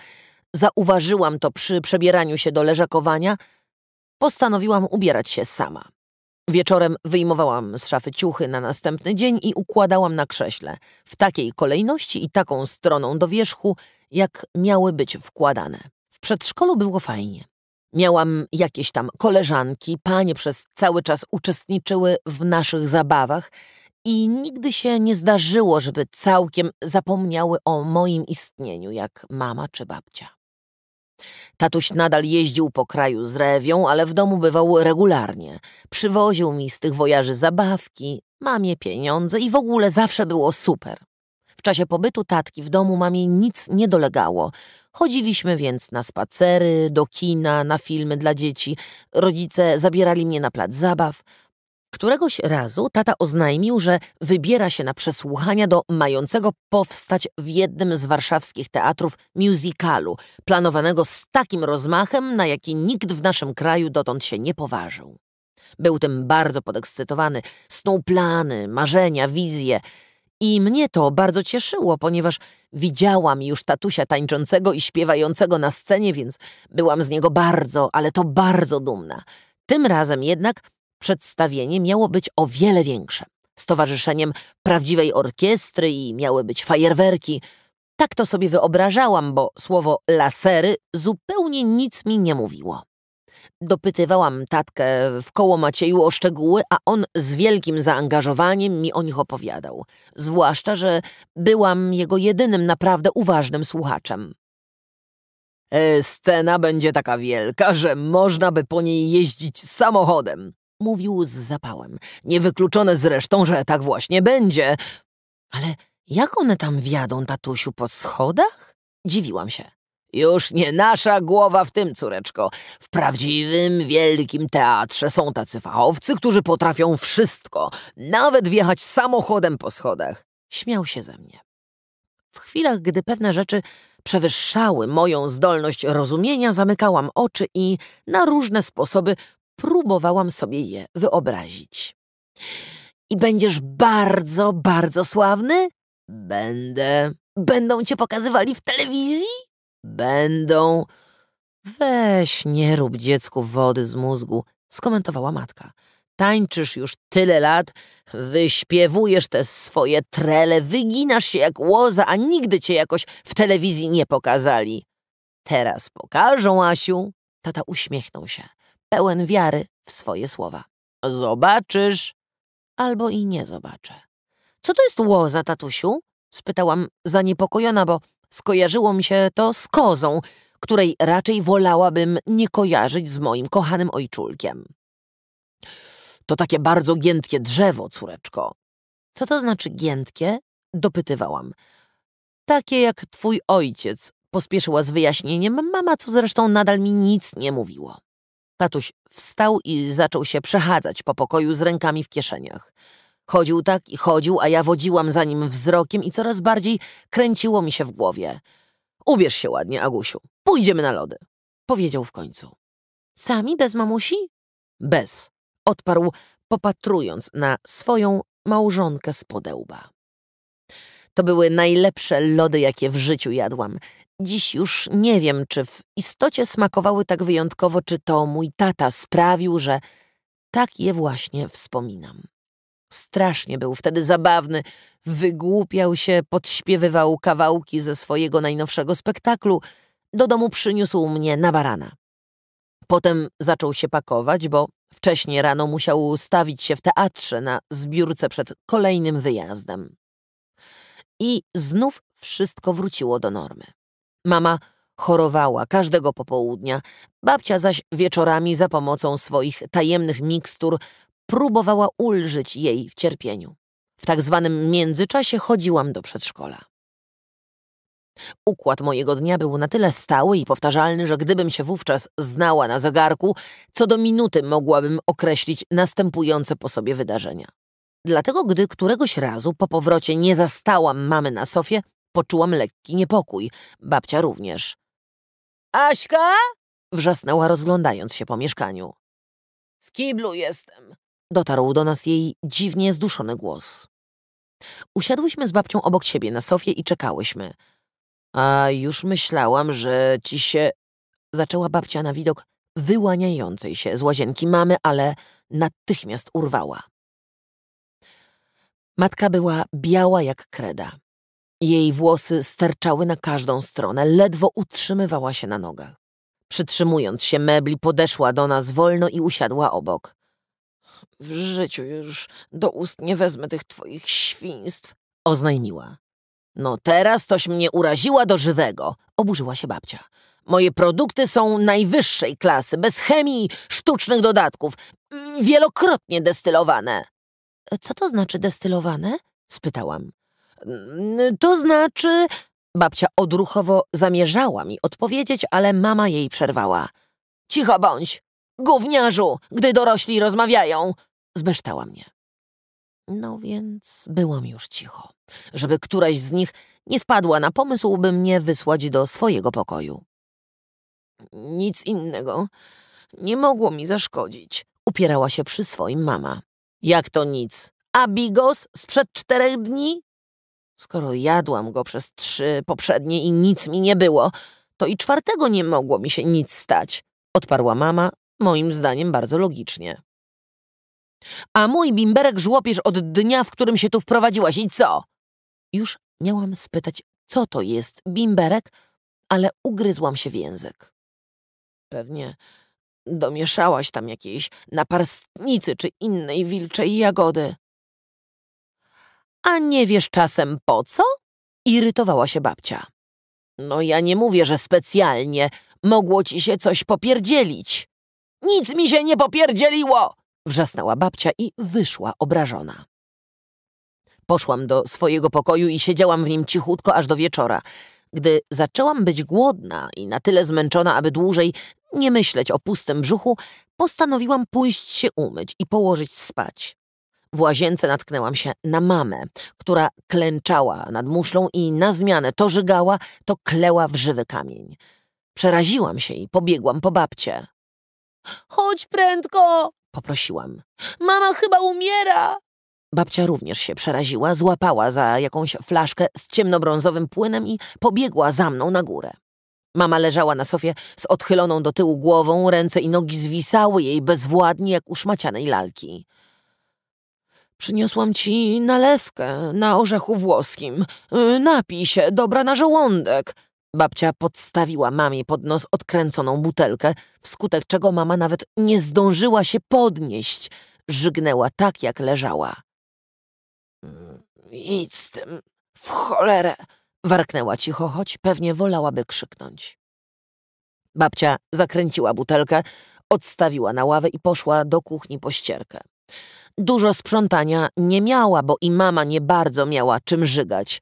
zauważyłam to przy przebieraniu się do leżakowania, postanowiłam ubierać się sama. Wieczorem wyjmowałam z szafy ciuchy na następny dzień i układałam na krześle, w takiej kolejności i taką stroną do wierzchu, jak miały być wkładane. W przedszkolu było fajnie. Miałam jakieś tam koleżanki, panie przez cały czas uczestniczyły w naszych zabawach i nigdy się nie zdarzyło, żeby całkiem zapomniały o moim istnieniu, jak mama czy babcia. Tatuś nadal jeździł po kraju z rewią, ale w domu bywał regularnie. Przywoził mi z tych wojaży zabawki, mamie pieniądze i w ogóle zawsze było super. W czasie pobytu tatki w domu mamie nic nie dolegało. Chodziliśmy więc na spacery, do kina, na filmy dla dzieci. Rodzice zabierali mnie na plac zabaw – Któregoś razu tata oznajmił, że wybiera się na przesłuchania do mającego powstać w jednym z warszawskich teatrów musicalu, planowanego z takim rozmachem, na jaki nikt w naszym kraju dotąd się nie poważył. Był tym bardzo podekscytowany, snuł plany, marzenia, wizje. I mnie to bardzo cieszyło, ponieważ widziałam już tatusia tańczącego i śpiewającego na scenie, więc byłam z niego bardzo, ale to bardzo dumna. Tym razem jednak Przedstawienie miało być o wiele większe. Z towarzyszeniem prawdziwej orkiestry i miały być fajerwerki. Tak to sobie wyobrażałam, bo słowo lasery zupełnie nic mi nie mówiło. Dopytywałam tatkę w koło Macieju o szczegóły, a on z wielkim zaangażowaniem mi o nich opowiadał. Zwłaszcza, że byłam jego jedynym naprawdę uważnym słuchaczem. E, scena będzie taka wielka, że można by po niej jeździć samochodem, Mówił z zapałem. Niewykluczone zresztą, że tak właśnie będzie. Ale jak one tam wiadą, tatusiu, po schodach? Dziwiłam się. Już nie nasza głowa w tym, córeczko. W prawdziwym, wielkim teatrze są tacy fachowcy, którzy potrafią wszystko, nawet wjechać samochodem po schodach. Śmiał się ze mnie. W chwilach, gdy pewne rzeczy przewyższały moją zdolność rozumienia, zamykałam oczy i na różne sposoby próbowałam sobie je wyobrazić. I będziesz bardzo, bardzo sławny? Będę. Będą cię pokazywali w telewizji? Będą. Weź, nie rób dziecku wody z mózgu, skomentowała matka. Tańczysz już tyle lat, wyśpiewujesz te swoje trele, wyginasz się jak łoza, a nigdy cię jakoś w telewizji nie pokazali. Teraz pokażą, Asiu. Tata uśmiechnął się pełen wiary w swoje słowa. Zobaczysz. Albo i nie zobaczę. Co to jest łoza, tatusiu? spytałam zaniepokojona, bo skojarzyło mi się to z kozą, której raczej wolałabym nie kojarzyć z moim kochanym ojczulkiem. To takie bardzo giętkie drzewo, córeczko. Co to znaczy giętkie? dopytywałam. Takie jak twój ojciec, pospieszyła z wyjaśnieniem mama, co zresztą nadal mi nic nie mówiło. Tatuś wstał i zaczął się przechadzać po pokoju z rękami w kieszeniach. Chodził tak i chodził, a ja wodziłam za nim wzrokiem i coraz bardziej kręciło mi się w głowie. Ubierz się ładnie, Agusiu. Pójdziemy na lody. Powiedział w końcu. Sami, bez mamusi? Bez. Odparł, popatrując na swoją małżonkę z podełba. To były najlepsze lody, jakie w życiu jadłam. Dziś już nie wiem, czy w istocie smakowały tak wyjątkowo, czy to mój tata sprawił, że tak je właśnie wspominam. Strasznie był wtedy zabawny, wygłupiał się, podśpiewywał kawałki ze swojego najnowszego spektaklu. Do domu przyniósł mnie na barana. Potem zaczął się pakować, bo wcześniej rano musiał stawić się w teatrze na zbiórce przed kolejnym wyjazdem i znów wszystko wróciło do normy. Mama chorowała każdego popołudnia, babcia zaś wieczorami za pomocą swoich tajemnych mikstur próbowała ulżyć jej w cierpieniu. W tak zwanym międzyczasie chodziłam do przedszkola. Układ mojego dnia był na tyle stały i powtarzalny, że gdybym się wówczas znała na zegarku, co do minuty mogłabym określić następujące po sobie wydarzenia. Dlatego, gdy któregoś razu po powrocie nie zastałam mamy na sofie, poczułam lekki niepokój, babcia również. Aśka! wrzasnęła rozglądając się po mieszkaniu. W kiblu jestem, dotarł do nas jej dziwnie zduszony głos. Usiadłyśmy z babcią obok siebie na sofie i czekałyśmy. A już myślałam, że ci się... Zaczęła babcia na widok wyłaniającej się z łazienki mamy, ale natychmiast urwała. Matka była biała jak kreda. Jej włosy sterczały na każdą stronę, ledwo utrzymywała się na nogach. Przytrzymując się mebli, podeszła do nas wolno i usiadła obok. W życiu już do ust nie wezmę tych twoich świństw, oznajmiła. No teraz toś mnie uraziła do żywego, oburzyła się babcia. Moje produkty są najwyższej klasy, bez chemii, sztucznych dodatków, mm, wielokrotnie destylowane. Co to znaczy destylowane? spytałam. Mm, y, to znaczy. Babcia odruchowo zamierzała mi odpowiedzieć, ale mama jej przerwała. Cicho bądź! Gówniarzu, gdy dorośli rozmawiają! Zbeształa mnie. No więc byłam już cicho, żeby któraś z nich nie wpadła na pomysł, by mnie wysłać do swojego pokoju. Nic innego nie mogło mi zaszkodzić, upierała się przy swoim mama. Jak to nic? A bigos sprzed czterech dni? Skoro jadłam go przez trzy poprzednie i nic mi nie było, to i czwartego nie mogło mi się nic stać, odparła mama, moim zdaniem bardzo logicznie. A mój bimberek żłopiesz od dnia, w którym się tu wprowadziłaś i co? Już miałam spytać, co to jest bimberek, ale ugryzłam się w język. Pewnie Domieszałaś tam jakiejś naparstnicy czy innej wilczej jagody. A nie wiesz czasem po co? Irytowała się babcia. No ja nie mówię, że specjalnie. Mogło ci się coś popierdzielić. Nic mi się nie popierdzieliło! Wrzasnęła babcia i wyszła obrażona. Poszłam do swojego pokoju i siedziałam w nim cichutko aż do wieczora. Gdy zaczęłam być głodna i na tyle zmęczona, aby dłużej nie myśleć o pustym brzuchu, postanowiłam pójść się umyć i położyć spać. W łazience natknęłam się na mamę, która klęczała nad muszlą i na zmianę to żygała, to kleła w żywy kamień. Przeraziłam się i pobiegłam po babcie. Chodź prędko! poprosiłam. Mama chyba umiera! Babcia również się przeraziła, złapała za jakąś flaszkę z ciemnobrązowym płynem i pobiegła za mną na górę. Mama leżała na sofie z odchyloną do tyłu głową, ręce i nogi zwisały jej bezwładnie jak u szmacianej lalki. Przyniosłam ci nalewkę na orzechu włoskim. Napij się, dobra na żołądek. Babcia podstawiła mamie pod nos odkręconą butelkę, wskutek czego mama nawet nie zdążyła się podnieść. Żygnęła tak, jak leżała. Nic mm, z tym, w cholerę! Warknęła cicho, choć pewnie wolałaby krzyknąć. Babcia zakręciła butelkę, odstawiła na ławę i poszła do kuchni po ścierkę. Dużo sprzątania nie miała, bo i mama nie bardzo miała czym żygać.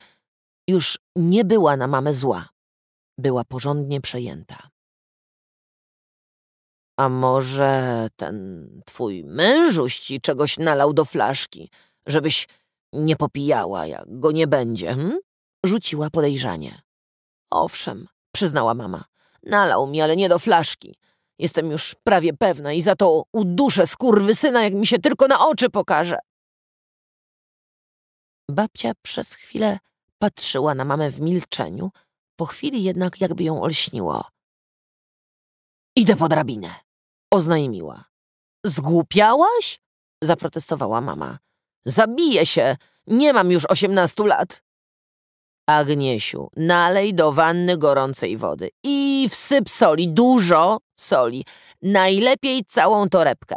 Już nie była na mamę zła. Była porządnie przejęta. A może ten twój mężuś ci czegoś nalał do flaszki, żebyś nie popijała, jak go nie będzie, hm? Rzuciła podejrzanie. Owszem, przyznała mama. Nalał mi, ale nie do flaszki. Jestem już prawie pewna i za to uduszę syna, jak mi się tylko na oczy pokaże. Babcia przez chwilę patrzyła na mamę w milczeniu, po chwili jednak jakby ją olśniło. Idę po drabinę, oznajmiła. Zgłupiałaś? zaprotestowała mama. Zabiję się, nie mam już osiemnastu lat. Agniesiu, nalej do wanny gorącej wody i wsyp soli, dużo soli, najlepiej całą torebkę.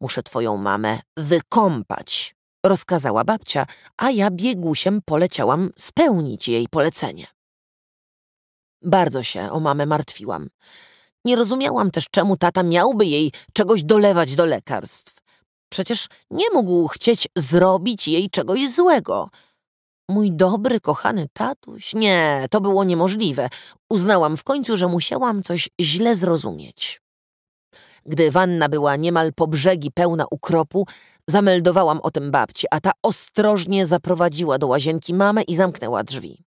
Muszę twoją mamę wykąpać, rozkazała babcia, a ja biegusiem poleciałam spełnić jej polecenie. Bardzo się o mamę martwiłam. Nie rozumiałam też, czemu tata miałby jej czegoś dolewać do lekarstw. Przecież nie mógł chcieć zrobić jej czegoś złego – Mój dobry, kochany tatuś? Nie, to było niemożliwe. Uznałam w końcu, że musiałam coś źle zrozumieć. Gdy wanna była niemal po brzegi pełna ukropu, zameldowałam o tym babci, a ta ostrożnie zaprowadziła do łazienki mamę i zamknęła drzwi.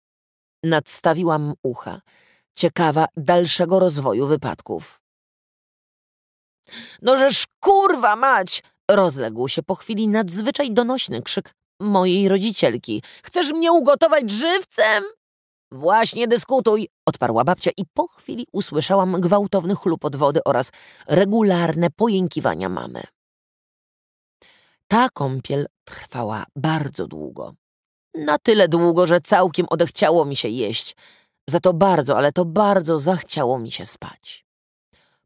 Nadstawiłam ucha, ciekawa dalszego rozwoju wypadków. Nożeż kurwa mać! Rozległ się po chwili nadzwyczaj donośny krzyk mojej rodzicielki. Chcesz mnie ugotować żywcem? Właśnie dyskutuj, odparła babcia i po chwili usłyszałam gwałtowny chlupot wody oraz regularne pojękiwania mamy. Ta kąpiel trwała bardzo długo. Na tyle długo, że całkiem odechciało mi się jeść. Za to bardzo, ale to bardzo zachciało mi się spać.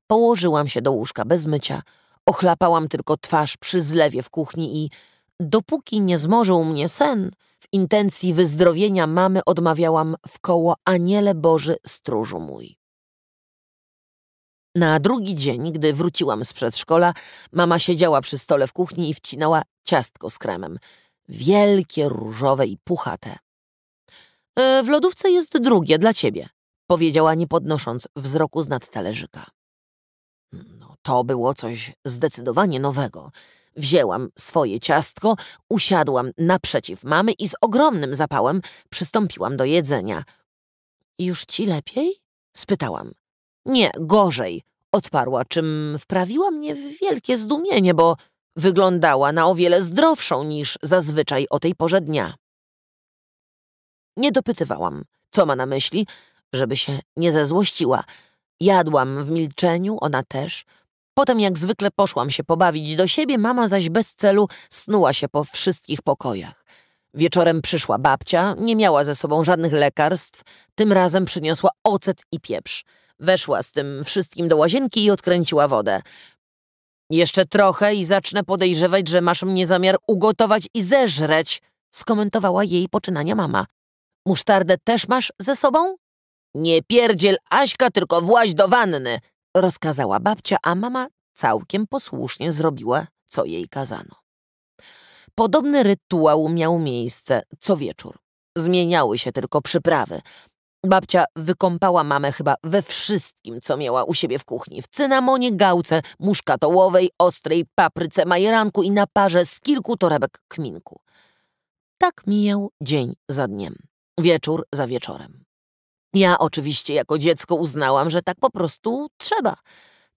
Położyłam się do łóżka bez mycia, ochlapałam tylko twarz przy zlewie w kuchni i Dopóki nie zmorzył mnie sen, w intencji wyzdrowienia mamy odmawiałam w koło Aniele Boży stróżu mój. Na drugi dzień, gdy wróciłam z przedszkola, mama siedziała przy stole w kuchni i wcinała ciastko z kremem. Wielkie, różowe i puchate. E, w lodówce jest drugie, dla ciebie, powiedziała, nie podnosząc wzroku z nad talerzyka. No, to było coś zdecydowanie nowego. Wzięłam swoje ciastko, usiadłam naprzeciw mamy i z ogromnym zapałem przystąpiłam do jedzenia. Już ci lepiej? spytałam. Nie, gorzej, odparła, czym wprawiła mnie w wielkie zdumienie, bo wyglądała na o wiele zdrowszą niż zazwyczaj o tej porze dnia. Nie dopytywałam, co ma na myśli, żeby się nie zezłościła. Jadłam w milczeniu, ona też – Potem jak zwykle poszłam się pobawić do siebie, mama zaś bez celu snuła się po wszystkich pokojach. Wieczorem przyszła babcia, nie miała ze sobą żadnych lekarstw, tym razem przyniosła ocet i pieprz. Weszła z tym wszystkim do łazienki i odkręciła wodę. Jeszcze trochę i zacznę podejrzewać, że masz mnie zamiar ugotować i zeżreć, skomentowała jej poczynania mama. Musztardę też masz ze sobą? Nie pierdziel Aśka, tylko właź do wanny, rozkazała babcia, a mama całkiem posłusznie zrobiła, co jej kazano. Podobny rytuał miał miejsce co wieczór. Zmieniały się tylko przyprawy. Babcia wykąpała mamę chyba we wszystkim, co miała u siebie w kuchni. W cynamonie, gałce, muszkatołowej, ostrej papryce, majeranku i na parze z kilku torebek kminku. Tak mijał dzień za dniem, wieczór za wieczorem. Ja oczywiście jako dziecko uznałam, że tak po prostu trzeba.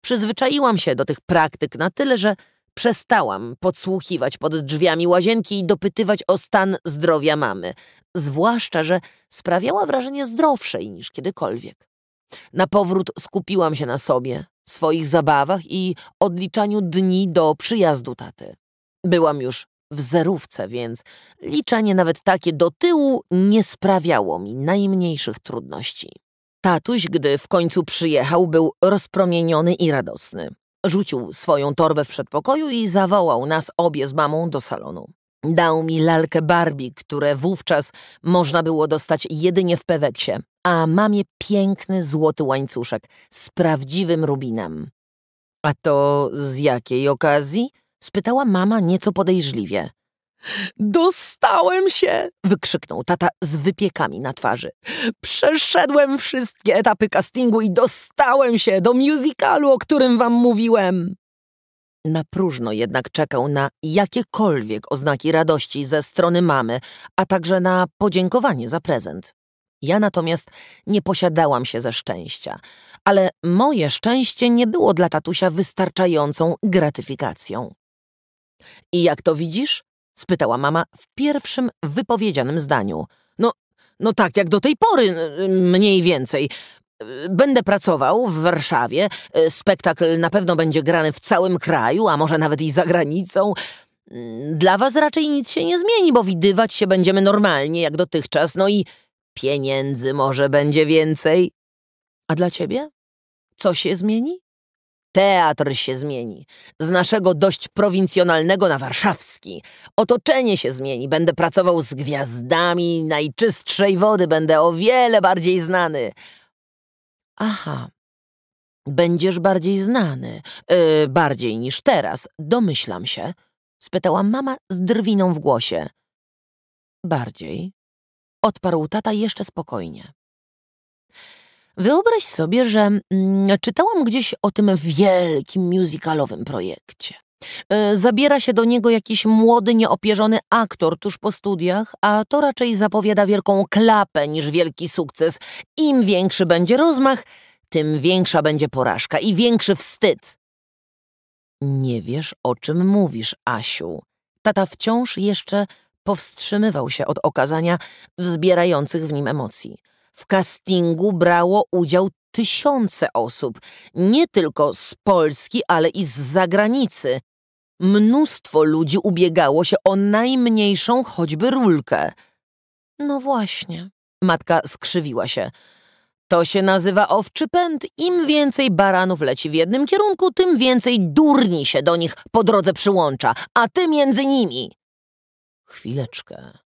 Przyzwyczaiłam się do tych praktyk na tyle, że przestałam podsłuchiwać pod drzwiami łazienki i dopytywać o stan zdrowia mamy, zwłaszcza, że sprawiała wrażenie zdrowszej niż kiedykolwiek. Na powrót skupiłam się na sobie, swoich zabawach i odliczaniu dni do przyjazdu taty. Byłam już w zerówce, więc liczenie nawet takie do tyłu nie sprawiało mi najmniejszych trudności. Tatuś, gdy w końcu przyjechał, był rozpromieniony i radosny. Rzucił swoją torbę w przedpokoju i zawołał nas obie z mamą do salonu. Dał mi lalkę Barbie, które wówczas można było dostać jedynie w Peweksie, a mamie piękny złoty łańcuszek z prawdziwym rubinem. A to z jakiej okazji? spytała mama nieco podejrzliwie. Dostałem się! wykrzyknął tata z wypiekami na twarzy. Przeszedłem wszystkie etapy castingu i dostałem się do musicalu, o którym wam mówiłem. Na próżno jednak czekał na jakiekolwiek oznaki radości ze strony mamy, a także na podziękowanie za prezent. Ja natomiast nie posiadałam się ze szczęścia, ale moje szczęście nie było dla tatusia wystarczającą gratyfikacją. I jak to widzisz? spytała mama w pierwszym wypowiedzianym zdaniu. No, no tak, jak do tej pory, y, y, mniej więcej. Y, będę pracował w Warszawie. Spektakl na pewno będzie grany w całym kraju, a może nawet i za granicą. Mm, dla was raczej nic się nie zmieni, bo widywać się będziemy normalnie jak dotychczas. No i pieniędzy może będzie więcej. A dla ciebie? Co się zmieni? Teatr się zmieni. Z naszego dość prowincjonalnego na warszawski. Otoczenie się zmieni. Będę pracował z gwiazdami najczystszej wody. Będę o wiele bardziej znany. Aha. Będziesz bardziej znany. Yy, bardziej niż teraz, domyślam się. Spytała mama z drwiną w głosie. Bardziej. Odparł tata jeszcze spokojnie. Wyobraź sobie, że mm, czytałam gdzieś o tym wielkim musicalowym projekcie. E, zabiera się do niego jakiś młody, nieopierzony aktor tuż po studiach, a to raczej zapowiada wielką klapę niż wielki sukces. Im większy będzie rozmach, tym większa będzie porażka i większy wstyd. Nie wiesz, o czym mówisz, Asiu. Tata wciąż jeszcze powstrzymywał się od okazania wzbierających w nim emocji. W castingu brało udział tysiące osób, nie tylko z Polski, ale i z zagranicy. Mnóstwo ludzi ubiegało się o najmniejszą choćby rulkę. No właśnie, matka skrzywiła się. To się nazywa owczy pęd. Im więcej baranów leci w jednym kierunku, tym więcej durni się do nich po drodze przyłącza, a ty między nimi. Chwileczkę.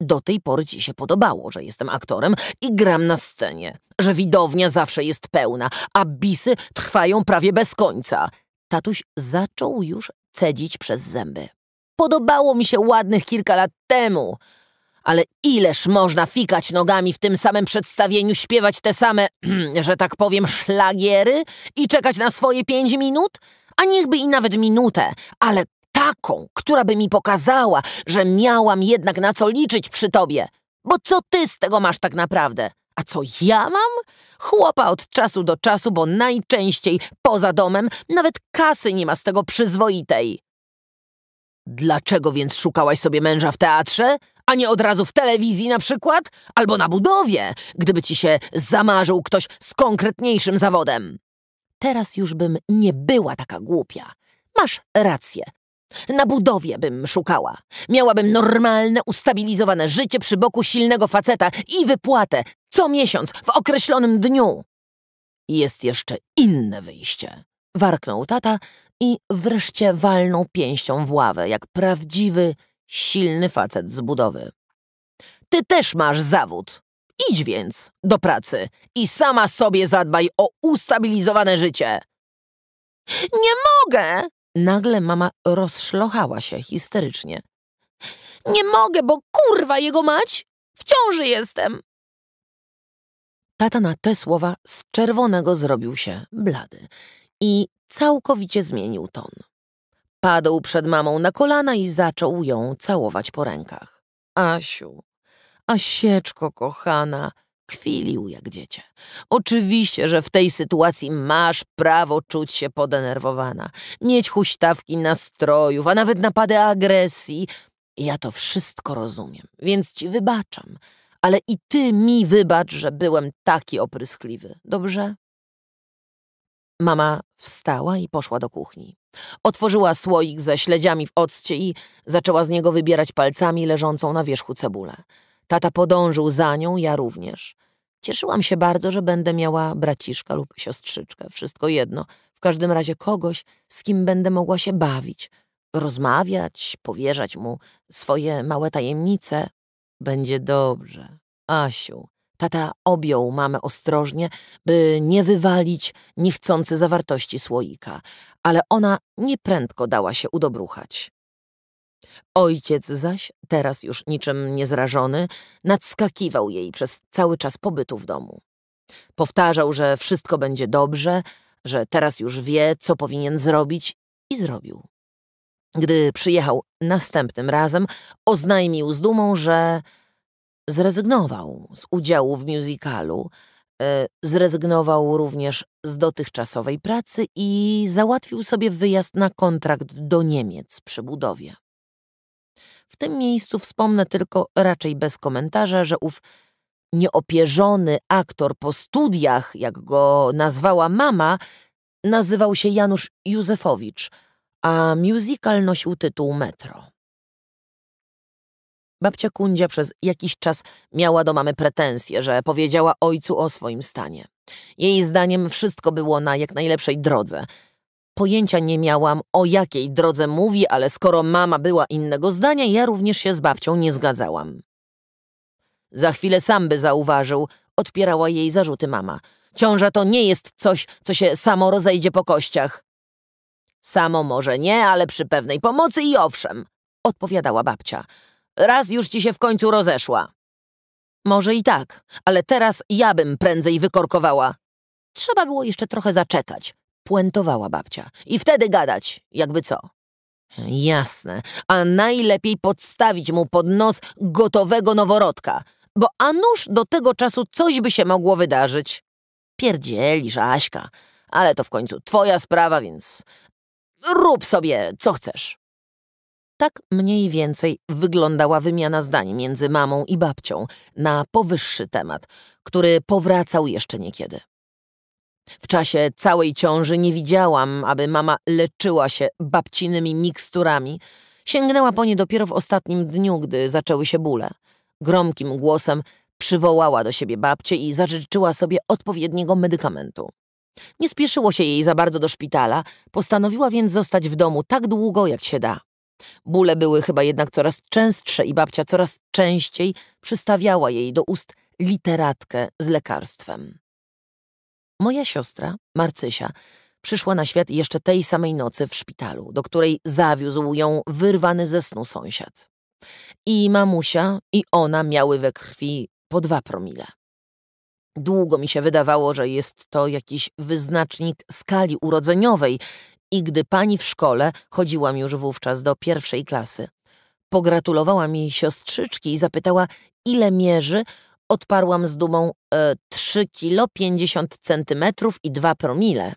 Do tej pory ci się podobało, że jestem aktorem i gram na scenie, że widownia zawsze jest pełna, a bisy trwają prawie bez końca. Tatuś zaczął już cedzić przez zęby. Podobało mi się ładnych kilka lat temu, ale ileż można fikać nogami w tym samym przedstawieniu, śpiewać te same, (clears throat) że tak powiem, szlagiery i czekać na swoje pięć minut? A niechby i nawet minutę, ale taką, która by mi pokazała, że miałam jednak na co liczyć przy tobie. Bo co ty z tego masz tak naprawdę? A co ja mam? Chłopa od czasu do czasu, bo najczęściej poza domem nawet kasy nie ma z tego przyzwoitej. Dlaczego więc szukałaś sobie męża w teatrze, a nie od razu w telewizji na przykład? Albo na budowie, gdyby ci się zamarzył ktoś z konkretniejszym zawodem. Teraz już bym nie była taka głupia. Masz rację, na budowie bym szukała. Miałabym normalne, ustabilizowane życie przy boku silnego faceta i wypłatę co miesiąc w określonym dniu. Jest jeszcze inne wyjście. Warknął tata i wreszcie walnął pięścią w ławę, jak prawdziwy, silny facet z budowy. Ty też masz zawód. Idź więc do pracy i sama sobie zadbaj o ustabilizowane życie. Nie mogę! Nagle mama rozszlochała się histerycznie. Nie mogę, bo kurwa jego mać! W ciąży jestem! Tata na te słowa z czerwonego zrobił się blady i całkowicie zmienił ton. Padł przed mamą na kolana i zaczął ją całować po rękach. Asiu, Asieczko kochana, Kwilił jak dziecię. Oczywiście, że w tej sytuacji masz prawo czuć się podenerwowana, mieć huśtawki nastrojów, a nawet napady agresji. Ja to wszystko rozumiem, więc ci wybaczam. Ale i ty mi wybacz, że byłem taki opryskliwy, dobrze? Mama wstała i poszła do kuchni. Otworzyła słoik ze śledziami w occie i zaczęła z niego wybierać palcami leżącą na wierzchu cebulę. Tata podążył za nią, ja również. Cieszyłam się bardzo, że będę miała braciszka lub siostrzyczkę, wszystko jedno. W każdym razie kogoś, z kim będę mogła się bawić, rozmawiać, powierzać mu swoje małe tajemnice. Będzie dobrze. Asiu. Tata objął mamę ostrożnie, by nie wywalić niechcący zawartości słoika, ale ona nieprędko dała się udobruchać. Ojciec zaś, teraz już niczym niezrażony, nadskakiwał jej przez cały czas pobytu w domu. Powtarzał, że wszystko będzie dobrze, że teraz już wie, co powinien zrobić i zrobił. Gdy przyjechał następnym razem, oznajmił z dumą, że zrezygnował z udziału w musicalu, e, zrezygnował również z dotychczasowej pracy i załatwił sobie wyjazd na kontrakt do Niemiec przy budowie. W tym miejscu wspomnę tylko raczej bez komentarza, że ów nieopierzony aktor po studiach, jak go nazwała mama, nazywał się Janusz Józefowicz, a musical nosił tytuł Metro. Babcia Kundzia przez jakiś czas miała do mamy pretensje, że powiedziała ojcu o swoim stanie. Jej zdaniem wszystko było na jak najlepszej drodze – Pojęcia nie miałam, o jakiej drodze mówi, ale skoro mama była innego zdania, ja również się z babcią nie zgadzałam. Za chwilę sam by zauważył, odpierała jej zarzuty mama. Ciąża to nie jest coś, co się samo rozejdzie po kościach. Samo może nie, ale przy pewnej pomocy i owszem, odpowiadała babcia. Raz już ci się w końcu rozeszła. Może i tak, ale teraz ja bym prędzej wykorkowała. Trzeba było jeszcze trochę zaczekać, puentowała babcia. I wtedy gadać, jakby co. Jasne, a najlepiej podstawić mu pod nos gotowego noworodka, bo a nuż do tego czasu coś by się mogło wydarzyć. Pierdzielisz, Aśka, ale to w końcu twoja sprawa, więc rób sobie, co chcesz. Tak mniej więcej wyglądała wymiana zdań między mamą i babcią na powyższy temat, który powracał jeszcze niekiedy. W czasie całej ciąży nie widziałam, aby mama leczyła się babcinymi miksturami. Sięgnęła po nie dopiero w ostatnim dniu, gdy zaczęły się bóle. Gromkim głosem przywołała do siebie babcię i zażyczyła sobie odpowiedniego medykamentu. Nie spieszyło się jej za bardzo do szpitala, postanowiła więc zostać w domu tak długo, jak się da. Bóle były chyba jednak coraz częstsze i babcia coraz częściej przystawiała jej do ust literatkę z lekarstwem. Moja siostra, Marcysia, przyszła na świat jeszcze tej samej nocy w szpitalu, do której zawiózł ją wyrwany ze snu sąsiad. I mamusia, i ona miały we krwi po dwa promile. Długo mi się wydawało, że jest to jakiś wyznacznik skali urodzeniowej i gdy pani w szkole, chodziłam już wówczas do pierwszej klasy, pogratulowała mi siostrzyczki i zapytała, ile mierzy, Odparłam z dumą e, trzy kilo pięćdziesiąt centymetrów i dwa promile.